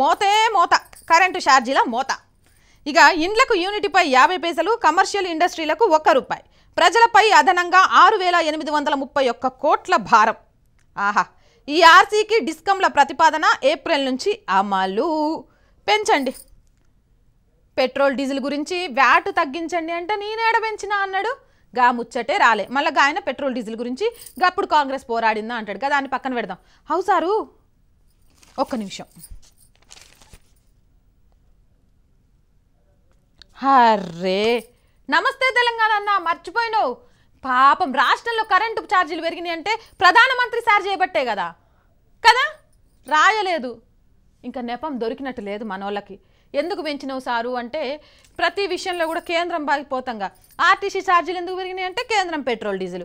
మోతే మోత కరెంటు ఛార్జీల మోత ఇక ఇండ్లకు యూనిట్పై యాభై పైసలు కమర్షియల్ ఇండస్ట్రీలకు ఒక్క రూపాయి ప్రజలపై అదనంగా ఆరు వేల ఎనిమిది వందల ముప్పై ఒక్క కోట్ల భారం ఆహా ఈ ఆర్సీకి డిస్కంల ప్రతిపాదన ఏప్రిల్ నుంచి అమలు పెంచండి పెట్రోల్ డీజిల్ గురించి వ్యాట్ తగ్గించండి అంటే నేనేడ పెంచినా అన్నాడు గా ముచ్చటే రాలే మళ్ళీ ఆయన పెట్రోల్ డీజిల్ గురించి గప్పుడు కాంగ్రెస్ పోరాడిందా అంటాడు కదా దాన్ని పక్కన పెడదాం సారు ఒక్క నిమిషం హర్రే నమస్తే తెలంగాణ అన్న మర్చిపోయినావు పాపం రాష్ట్రంలో కరెంటు ఛార్జీలు పెరిగినాయి అంటే ప్రధానమంత్రి సార్ చేయబట్టే కదా కదా రాయలేదు ఇంకా నెపం దొరికినట్టు లేదు మనోళ్ళకి ఎందుకు పెంచినవు సారు అంటే ప్రతి విషయంలో కూడా కేంద్రం బాగిపోతంగా ఆర్టీసీ ఛార్జీలు ఎందుకు పెరిగినాయి అంటే కేంద్రం పెట్రోల్ డీజిల్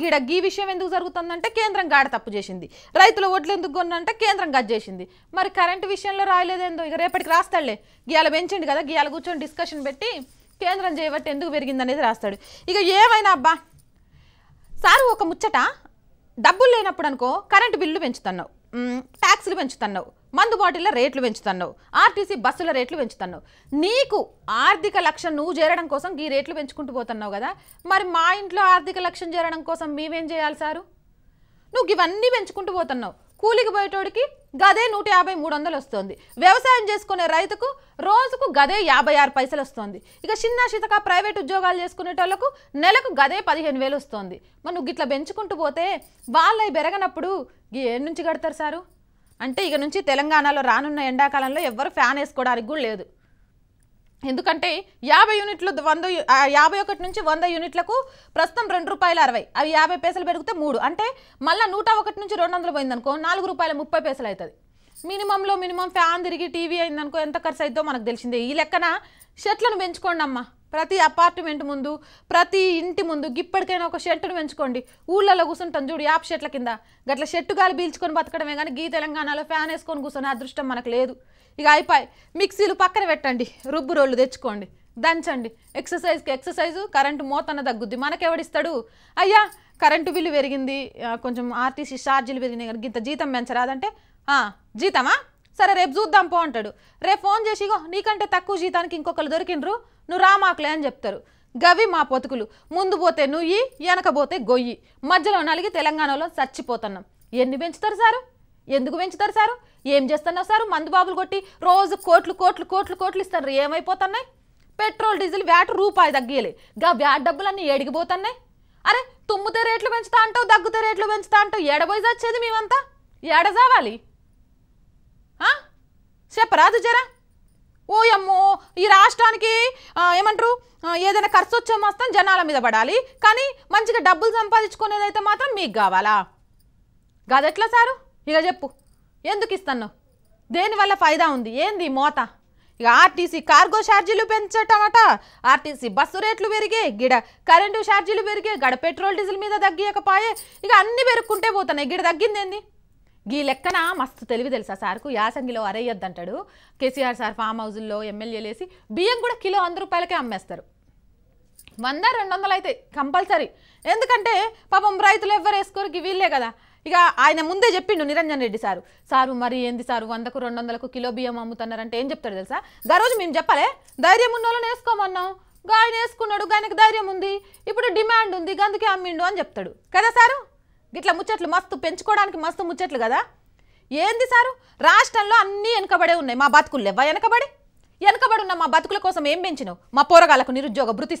గీడ గీ విషయం ఎందుకు జరుగుతుందంటే కేంద్రం గాడ తప్పు చేసింది రైతుల ఓట్లు ఎందుకు కొన్నంటే కేంద్రం గజ్ చేసింది మరి కరెంటు విషయంలో రాయలేదేందో ఇక రేపటికి రాస్తాడులే గీయాల పెంచండి కదా గీయాల కూర్చొని డిస్కషన్ పెట్టి కేంద్రం చేయబట్టి ఎందుకు పెరిగిందనేది రాస్తాడు ఇక ఏమైనా అబ్బా సారు ఒక ముచ్చట డబ్బులు లేనప్పుడు అనుకో కరెంటు బిల్లు పెంచుతున్నావు ట్యాక్స్లు పెంచుతున్నావు మందు బాటిళ్ల రేట్లు పెంచుతున్నావు ఆర్టీసీ బస్సుల రేట్లు పెంచుతున్నావు నీకు ఆర్థిక లక్ష్యం నువ్వు చేరడం కోసం ఈ రేట్లు పెంచుకుంటూ పోతున్నావు కదా మరి మా ఇంట్లో ఆర్థిక లక్ష్యం చేరడం కోసం మేమేం చేయాలి సారు నువ్వు ఇవన్నీ పెంచుకుంటూ పోతున్నావు కూలికి పోయేటోడికి గదే నూట యాభై మూడు వందలు వస్తుంది వ్యవసాయం చేసుకునే రైతుకు రోజుకు గదే యాభై ఆరు పైసలు వస్తుంది ఇక చిన్న చితక ప్రైవేట్ ఉద్యోగాలు చేసుకునేటోళ్లకు నెలకు గదే పదిహేను వేలు వస్తుంది మరి నువ్వు ఇట్లా పెంచుకుంటూ పోతే వాళ్ళవి పెరగనప్పుడు ఏ నుంచి కడతారు సారు అంటే ఇక నుంచి తెలంగాణలో రానున్న ఎండాకాలంలో ఎవ్వరు ఫ్యాన్ వేసుకోవడానికి కూడా లేదు ఎందుకంటే యాభై యూనిట్లు వంద యాభై ఒకటి నుంచి వంద యూనిట్లకు ప్రస్తుతం రెండు రూపాయల అరవై అవి యాభై పైసలు పెరిగితే మూడు అంటే మళ్ళీ నూట ఒకటి నుంచి రెండు వందలు పోయిందనుకో నాలుగు రూపాయల ముప్పై పైసలు అవుతుంది మినిమంలో మినిమం ఫ్యాన్ తిరిగి టీవీ అయిందనుకో ఎంత ఖర్చు అవుతుందో మనకు తెలిసిందే ఈ లెక్కన షర్ట్లను పెంచుకోండి అమ్మా ప్రతి అపార్ట్మెంట్ ముందు ప్రతి ఇంటి ముందు ఇప్పటికైనా ఒక షెట్టును పెంచుకోండి ఊళ్ళలో కూర్చుంటాం చూడు యాప్ షెట్ల కింద గట్ల షెట్టు గాలి పీల్చుకొని బతకడమే కానీ గీ తెలంగాణలో ఫ్యాన్ వేసుకొని కూర్చొని అదృష్టం మనకు లేదు ఇక అయిపోయి మిక్సీలు పక్కన పెట్టండి రుబ్బు రోళ్ళు తెచ్చుకోండి దంచండి ఎక్సర్సైజ్కి ఎక్సర్సైజు కరెంటు మోతన్న తగ్గుద్ది మనకెవడిస్తాడు అయ్యా కరెంటు బిల్లు పెరిగింది కొంచెం ఆర్టీసీ ఛార్జీలు పెరిగినాయి ఇంత జీతం పెంచరాదంటే జీతమా సరే రేపు చూద్దాం పో అంటాడు రేపు ఫోన్ చేసి నీకంటే తక్కువ జీతానికి ఇంకొకరు దొరికిండ్రు నువ్వు రామాకులే అని చెప్తారు గవి మా పొతుకులు ముందు పోతే నుయ్యి వెనకపోతే గొయ్యి మధ్యలో నలిగి తెలంగాణలో చచ్చిపోతున్నాం ఎన్ని పెంచుతారు సారు ఎందుకు పెంచుతారు సారు ఏం చేస్తున్నావు సారు మందు బాబులు కొట్టి రోజు కోట్లు కోట్లు కోట్లు కోట్లు ఇస్తారు ఏమైపోతున్నాయి పెట్రోల్ డీజిల్ వ్యాట్ రూపాయి తగ్గేలే గా వ్యాట్ డబ్బులన్నీ ఏడిగిపోతున్నాయి అరే తుమ్మితే రేట్లు పెంచుతా అంటావు దగ్గుతే రేట్లు పెంచుతా అంటావు ఏడబోయి చచ్చేది మేమంతా ఏడ చెప్పరాదు జరా ఓ అమ్మో ఈ రాష్ట్రానికి ఏమంటారు ఏదైనా ఖర్చు వచ్చే మాత్రం జనాల మీద పడాలి కానీ మంచిగా డబ్బులు సంపాదించుకునేదైతే మాత్రం మీకు కావాలా కాదట్లా సారు ఇక చెప్పు ఎందుకు ఇస్తాను దేనివల్ల ఫైదా ఉంది ఏంది మోత ఇక ఆర్టీసీ కార్గో ఛార్జీలు పెంచటమట ఆర్టీసీ బస్సు రేట్లు పెరిగే గిడ కరెంటు ఛార్జీలు పెరిగే గడ పెట్రోల్ డీజిల్ మీద తగ్గియకపాయే ఇక అన్నీ పెరుక్కుంటే పోతున్నాయి గిడ తగ్గిందేంది ఈ లెక్కన మస్తు తెలివి తెలుసా సార్కు యాసంగిలో అరేయొద్దంటాడు కేసీఆర్ సార్ ఫామ్ హౌజుల్లో ఎమ్మెల్యేలేసి బియ్యం కూడా కిలో వంద రూపాయలకే అమ్మేస్తారు వంద రెండు వందలు అయితే కంపల్సరీ ఎందుకంటే పాపం రైతులు ఎవ్వరు వేసుకోరు వీళ్ళే కదా ఇక ఆయన ముందే చెప్పిండు నిరంజన్ రెడ్డి సారు సారు మరి ఏంది సారు వందకు రెండు వందలకు కిలో బియ్యం అమ్ముతున్నారంటే ఏం చెప్తాడు తెలుసా గా రోజు మేము చెప్పలే ధైర్యం ఉన్న వాళ్ళని వేసుకోమన్నాం ఆయన వేసుకున్నాడు ఆయనకు ధైర్యం ఉంది ఇప్పుడు డిమాండ్ ఉంది గందుకే అమ్మిండు అని చెప్తాడు కదా సారు గిట్ల ముచ్చట్లు మస్తు పెంచుకోవడానికి మస్తు ముచ్చట్లు కదా ఏంది సారు రాష్ట్రంలో అన్నీ వెనకబడే ఉన్నాయి మా బతుకులు లేవా వెనకబడి వెనకబడి ఉన్న మా బతుకుల కోసం ఏం పెంచినావు మా పోరగాలకు నిరుద్యోగ భృతి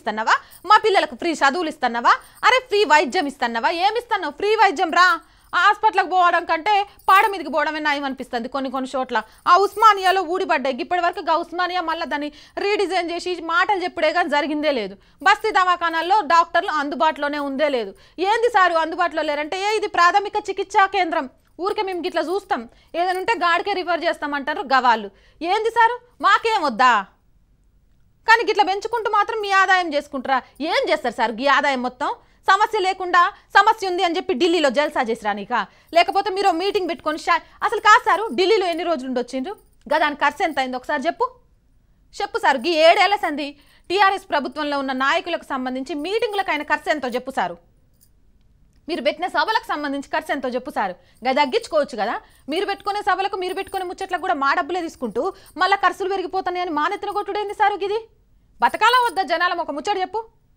మా పిల్లలకు ఫ్రీ చదువులు ఇస్తున్నావా అరే ఫ్రీ వైద్యం ఇస్తున్నావా ఏమిస్తున్నావు ఫ్రీ వైద్యం రా హాస్పిటల్కి పోవడం కంటే పాడ మీదకి పోవడమే నయం అనిపిస్తుంది కొన్ని కొన్ని చోట్ల ఆ ఉస్మానియాలో ఊడిపడ్డాయి ఇప్పటి వరకు ఉస్మానియా మళ్ళీ దాన్ని రీడిజైన్ చేసి మాటలు చెప్పుడే కానీ జరిగిందే లేదు బస్తీ దవాఖానాల్లో డాక్టర్లు అందుబాటులోనే ఉందే లేదు ఏంది సారు అందుబాటులో లేరంటే ఏ ఇది ప్రాథమిక చికిత్సా కేంద్రం ఊరికే మేము గిట్లా చూస్తాం ఏదైనా ఉంటే గాడికే రిఫర్ చేస్తామంటారు గవాళ్ళు ఏంది సారు మాకేం వద్దా కానీ గిట్లా పెంచుకుంటూ మాత్రం మీ ఆదాయం చేసుకుంటారా ఏం చేస్తారు సార్ ఈ ఆదాయం మొత్తం సమస్య లేకుండా సమస్య ఉంది అని చెప్పి ఢిల్లీలో జల్సా చేసిరానిక లేకపోతే మీరు మీటింగ్ పెట్టుకొని అసలు కాదు సారు ఢిల్లీలో ఎన్ని రోజులు ఉండొచ్చిండ్రు గదాని ఖర్చు ఎంత అయింది ఒకసారి చెప్పు చెప్పు సార్ ఈ ఏడేళ్ల సంధి టీఆర్ఎస్ ప్రభుత్వంలో ఉన్న నాయకులకు సంబంధించి మీటింగులకు ఆయన ఖర్చు ఎంతో చెప్పు సారు మీరు పెట్టిన సభలకు సంబంధించి ఖర్చు ఎంతో చెప్పు సారు గది తగ్గించుకోవచ్చు కదా మీరు పెట్టుకునే సభలకు మీరు పెట్టుకునే ముచ్చట్లకు కూడా మా డబ్బులే తీసుకుంటూ మళ్ళీ ఖర్చులు పెరిగిపోతున్నాయని మానెత్తిన కొట్టుడేంది సారు గిది బతకాల వద్ద జనాల ఒక ముచ్చట చెప్పు